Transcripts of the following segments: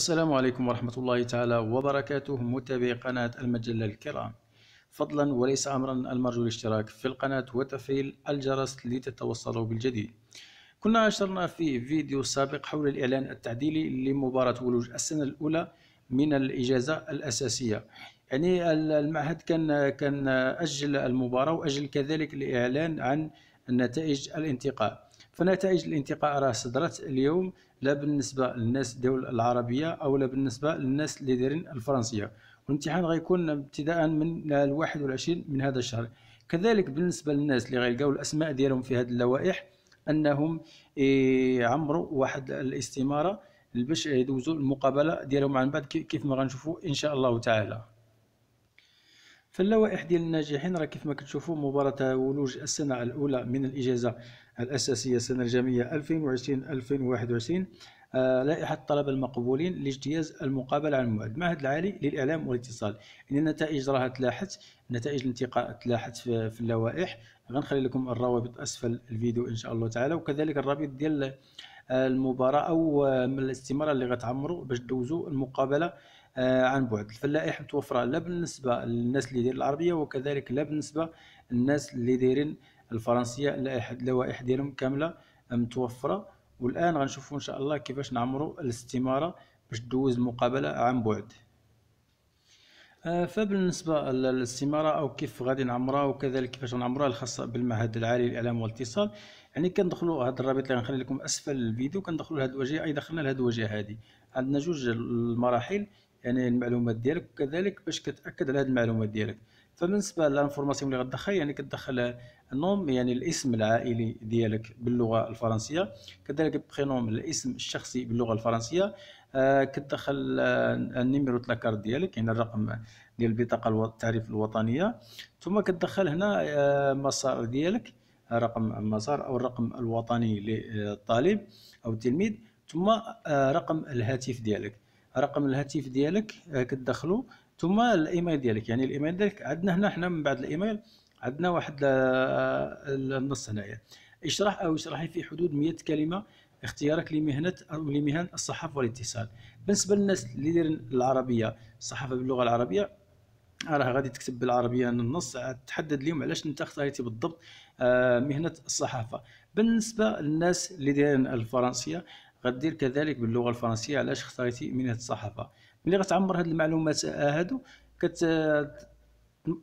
السلام عليكم ورحمة الله تعالى وبركاته متابعي قناة المجلة الكرام فضلا وليس أمرا المرجو الاشتراك في القناة وتفعيل الجرس لتتوصلوا بالجديد كنا أشرنا في فيديو سابق حول الإعلان التعديلي لمباراة ولوج السنة الأولى من الإجازة الأساسية يعني المعهد كان كان أجل المباراة وأجل كذلك الإعلان عن النتائج الانتقاء فنتائج الانتقاء راه صدرت اليوم لا بالنسبه للناس دول العربيه او لا بالنسبه للناس اللي دايرين الفرنسيه والامتحان غيكون ابتداء من الواحد والعشرين من هذا الشهر كذلك بالنسبه للناس اللي غيلقاو الاسماء ديالهم في هذه اللوائح انهم يعمروا إيه، واحد الاستماره باش يدوزوا المقابله ديالهم عن بعد كيف ما غنشوفوا ان شاء الله تعالى فاللوائح ديال الناجحين راه كيف ما كتشوفوا مباراة ولوج السنة الأولى من الإجازة الأساسية السنة الجامعية 2020-2021 آه، لائحة الطلبة المقبولين لاجتياز المقابلة على الموعد معهد العالي للإعلام والاتصال إن النتائج راها تلاحت نتائج الانتقاء تلاحت في اللوائح غنخلي لكم الروابط أسفل الفيديو إن شاء الله تعالى وكذلك الرابط ديال آه، المباراة أو من آه، الاستمارة اللي غتعمروا باش دوزوا المقابلة آه، عن بعد الفلائح متوفره لا بالنسبه للناس اللي دايرين العربيه وكذلك لا بالنسبه للناس اللي دايرين الفرنسيه اللوائح ديالهم كامله آه، متوفره والان غنشوفوا ان شاء الله كيفاش نعمروا الاستماره باش دوز المقابله عن بعد آه، فبالنسبه للاستماره او كيف غادي نعمرها وكذلك كيفاش نعمرها الخاصه بالمعهد العالي للاعلام والاتصال يعني كندخلوا هذا الرابط اللي غنخلي لكم اسفل الفيديو كندخلوا لهذه الواجهه اي دخلنا لهذه الواجهه هذه عندنا جوج المراحل يعني المعلومات ديالك وكذلك باش كتاكد على هذه المعلومات ديالك فبالنسبه للانفورماسيون اللي غتدخل يعني كتدخل النوم يعني الاسم العائلي ديالك باللغه الفرنسيه كذلك بخينوم الاسم الشخصي باللغه الفرنسيه آه كتدخل آه النيميرو تلاكار ديالك يعني الرقم ديال البطاقه التعريف الوطنيه ثم كتدخل هنا آه مسار ديالك رقم المسار او الرقم الوطني للطالب او التلميذ ثم آه، رقم الهاتف ديالك رقم الهاتف ديالك آه، كتدخلو ثم الايميل ديالك يعني الايميل ديالك عندنا هنا حنا من بعد الايميل عندنا واحد آه، النص هنايا اشرح او اشرحي في حدود 100 كلمه اختيارك لمهنه او لمهن الصحافه والاتصال بالنسبه للناس اللي دايرين العربيه الصحافه باللغه العربيه آه، راه غادي تكتب بالعربيه النص تحدد لهم علاش انت اختاريتي بالضبط مهنه الصحافه بالنسبه للناس اللي دايرين الفرنسيه غدير كذلك باللغه الفرنسيه علاش اختاريتي من الصحافه ملي غتعمر هاد المعلومات آه، هادو كت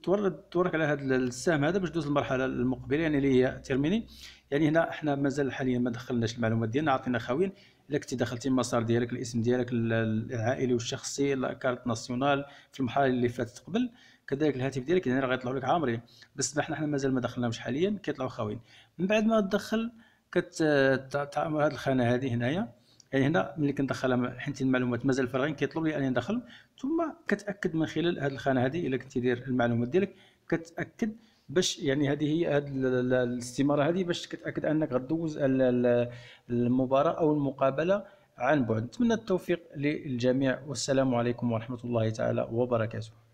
تورد تورك على هذا السهم هذا باش دوز المرحله المقبله يعني اللي هي تيرميني يعني هنا احنا مازال حاليا ما دخلناش المعلومات ديالنا عطينا خاويين الا كنتي دخلتي المسار ديالك الاسم ديالك العائلي والشخصي لاكارت ناسيونال في المرحله اللي فاتت قبل كذلك الهاتف ديالك يعني راه غيطلعوا لك عامرين بس حنا حنا مازال ما دخلناهمش حاليا كيطلعوا خاويين من بعد ما تدخل كتعمل هذه الخانه هذه هنايا يعني هنا ملي كندخلها حيت المعلومات مازال فارغين كيطلب لي انني ندخل ثم كتاكد من خلال هذه الخانه هذه الا كنتي دير المعلومات ديالك كتاكد باش يعني هذه هي هذه الاستماره هذه باش كتاكد انك غدوز المباراه او المقابله عن بعد نتمنى التوفيق للجميع والسلام عليكم ورحمه الله تعالى وبركاته